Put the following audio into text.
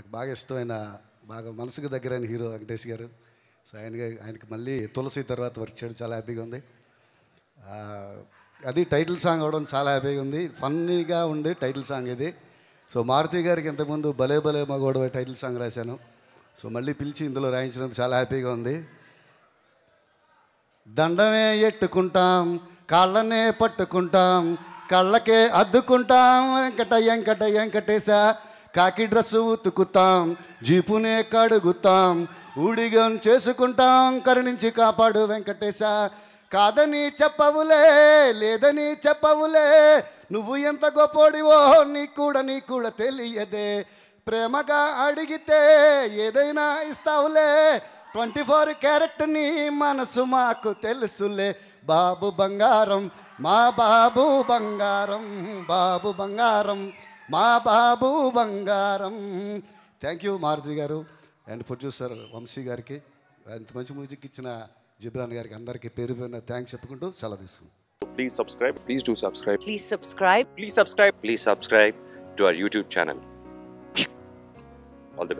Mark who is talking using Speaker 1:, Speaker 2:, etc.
Speaker 1: నాకు బాగా ఇష్టమైన బాగా మనసుకు దగ్గరైన హీరో వెంకటేష్ గారు సో ఆయన ఆయనకి మళ్ళీ తులసి తర్వాత వర్క్ చేయడం చాలా హ్యాపీగా ఉంది అది టైటిల్ సాంగ్ అవడం చాలా హ్యాపీగా ఉంది ఫన్నీగా ఉండే టైటిల్ సాంగ్ ఇది సో మారుతి గారికి ఇంతకుముందు భలే భలే మగోడవ టైటిల్ సాంగ్ రాశాను సో మళ్ళీ పిలిచి ఇందులో రాయించినందుకు చాలా హ్యాపీగా ఉంది దండమే ఎట్టుకుంటాం కాళ్ళనే పట్టుకుంటాం కళ్ళకే అద్దుకుంటాం వెంకట వెంకట వెంకటేశ కాకి డ్రెస్ ఉతుకుతాం జీపునే కడుగుతాం ఊడిగం చేసుకుంటాం కరుణించి కాపాడు వెంకటేశ కాదని చెప్పవులే లేదని చెప్పవులే నువ్వు ఎంత గొప్పోడివో నీకు కూడా నీకు కూడా తెలియదే ప్రేమగా అడిగితే ఏదైనా ఇస్తావులే ట్వంటీ ఫోర్ క్యారెక్టర్ని మనసు మాకు తెలుసులే బాబు బంగారం మా బాబు బంగారం బాబు బంగారం మా బాబు బంగారం థ్యాంక్ యూ మారుతి గారు అండ్ ప్రొడ్యూసర్ వంశీ గారికి అంత మంచి మ్యూజిక్ ఇచ్చిన జిబ్రాన్ గారికి అందరికీ పేరు పైన థ్యాంక్స్ చెప్పుకుంటూ సెలవు తీసుకుంటాం please subscribe please do subscribe please subscribe please subscribe please subscribe to our YouTube channel all the